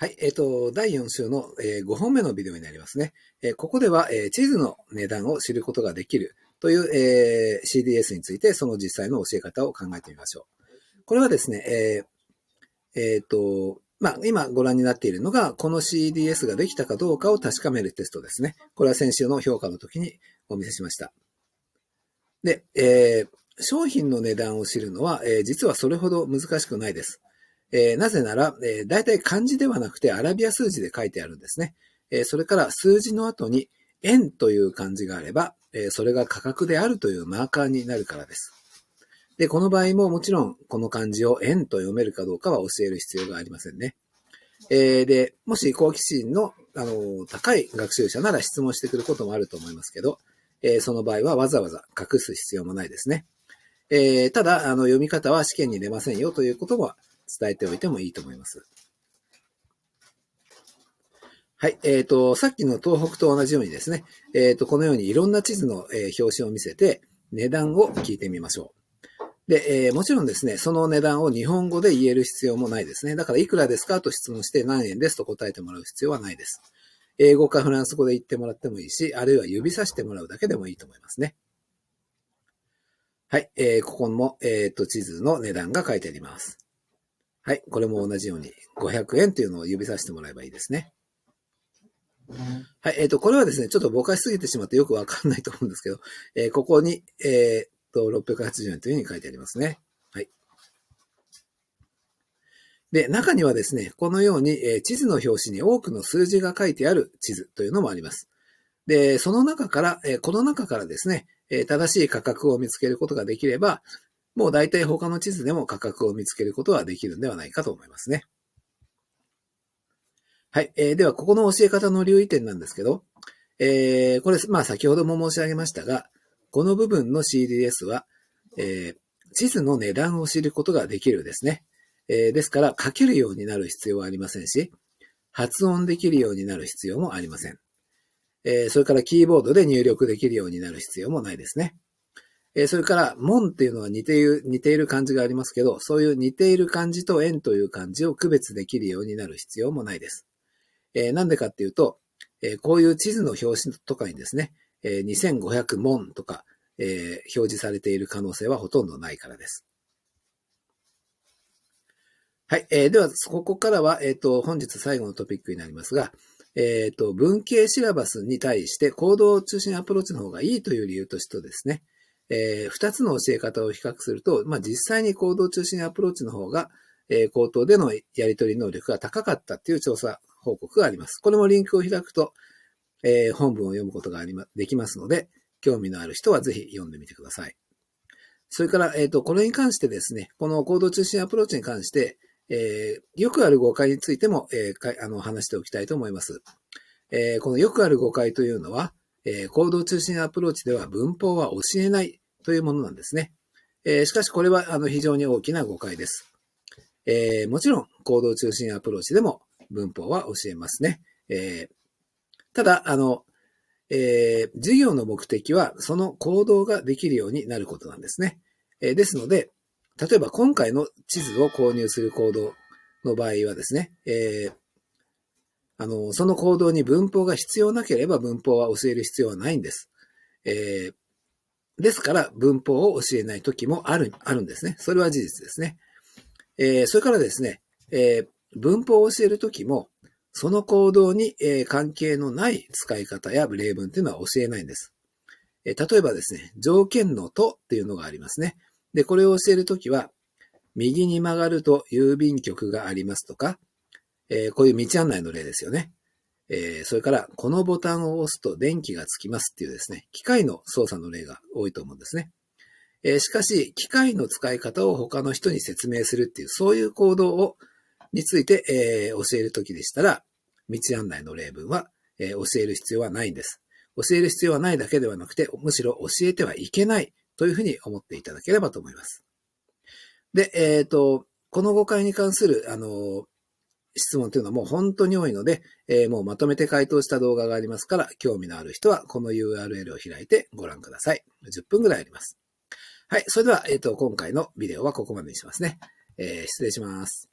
はい、えっ、ー、と、第4週の、えー、5本目のビデオになりますね。えー、ここでは、え地図の値段を知ることができるという、え CDS について、その実際の教え方を考えてみましょう。これはですね、ええっ、と、まあ、今ご覧になっているのが、この CDS ができたかどうかを確かめるテストですね。これは先週の評価の時にお見せしました。で、え商品の値段を知るのは、え実はそれほど難しくないです。えー、なぜなら、えー、大体漢字ではなくてアラビア数字で書いてあるんですね。えー、それから数字の後に円という漢字があれば、えそれが価格であるというマーカーになるからです。で、この場合ももちろんこの漢字を円と読めるかどうかは教える必要がありませんね。えで、もし好奇心の、あの高い学習者なら質問してくることもあると思いますけど、えその場合はわざわざ隠す必要もないですね。えただ、あの、読み方は試験に出ませんよということも伝えておいてもいいと思います。はい。えっ、ー、と、さっきの東北と同じようにですね、えっ、ー、と、このようにいろんな地図の、えー、表紙を見せて、値段を聞いてみましょう。で、えー、もちろんですね、その値段を日本語で言える必要もないですね。だから、いくらですかと質問して何円ですと答えてもらう必要はないです。英語かフランス語で言ってもらってもいいし、あるいは指さしてもらうだけでもいいと思いますね。はい。えー、ここも、えっ、と、地図の値段が書いてあります。はい、これも同じように500円というのを指さしてもらえばいいですね。はい、えっ、ー、と、これはですね、ちょっとぼかしすぎてしまってよくわかんないと思うんですけど、えー、ここに、えっ、ー、と、680円というふうに書いてありますね。はい。で、中にはですね、このように、え地図の表紙に多くの数字が書いてある地図というのもあります。で、その中から、えこの中からですね、え正しい価格を見つけることができれば、もう大体他の地図でも価格を見つけることはできるんではないかと思いますね。はい。えー、では、ここの教え方の留意点なんですけど、えー、これ、まあ先ほども申し上げましたが、この部分の CDS は、えー、地図の値段を知ることができるですね。えー、ですから、書けるようになる必要はありませんし、発音できるようになる必要もありません。えー、それからキーボードで入力できるようになる必要もないですね。えそれから、門っていうのは似ている、似ている漢字がありますけど、そういう似ている漢字と円という漢字を区別できるようになる必要もないです。えな、んでかっていうと、えー、こういう地図の表紙とかにですね、えー、2500門とか、え表示されている可能性はほとんどないからです。はい。えでは、ここからは、えっ、と、本日最後のトピックになりますが、えっ、と、文系シラバスに対して行動中心アプローチの方がいいという理由としてですね、えー、つの教え方を比較すると、まあ、実際に行動中心アプローチの方が、えー、口頭でのやり取り能力が高かったっていう調査報告があります。これもリンクを開くと、えー、本文を読むことがありま、できますので、興味のある人はぜひ読んでみてください。それから、えっ、ー、と、これに関してですね、この行動中心アプローチに関して、えー、よくある誤解についても、えー、かあの話しておきたいと思います。えー、このよくある誤解というのは、えー、行動中心アプローチでは文法は教えないというものなんですね。えー、しかしこれはあの非常に大きな誤解です。えー、もちろん行動中心アプローチでも文法は教えますね。えただ、あの、え授業の目的はその行動ができるようになることなんですね。えですので、例えば今回の地図を購入する行動の場合はですね、えーあの、その行動に文法が必要なければ文法は教える必要はないんです。えー、ですから、文法を教えない時もある、あるんですね。それは事実ですね。えー、それからですね、えー、文法を教える時も、その行動に、え関係のない使い方や例文というのは教えないんです。え例えばですね、条件のとっていうのがありますね。で、これを教えるときは、右に曲がると郵便局がありますとか、えー、こういう道案内の例ですよね。えー、それから、このボタンを押すと電気がつきますっていうですね、機械の操作の例が多いと思うんですね。えー、しかし、機械の使い方を他の人に説明するっていう、そういう行動を、について、えー、教えるときでしたら、道案内の例文は、えー、教える必要はないんです。教える必要はないだけではなくて、むしろ教えてはいけないというふうに思っていただければと思います。で、えっ、ー、と、この誤解に関する、あの、質問というのはもう本当に多いので、えー、もうまとめて回答した動画がありますから、興味のある人はこの URL を開いてご覧ください。10分ぐらいあります。はい。それでは、えっ、ー、と、今回のビデオはここまでにしますね。えー、失礼します。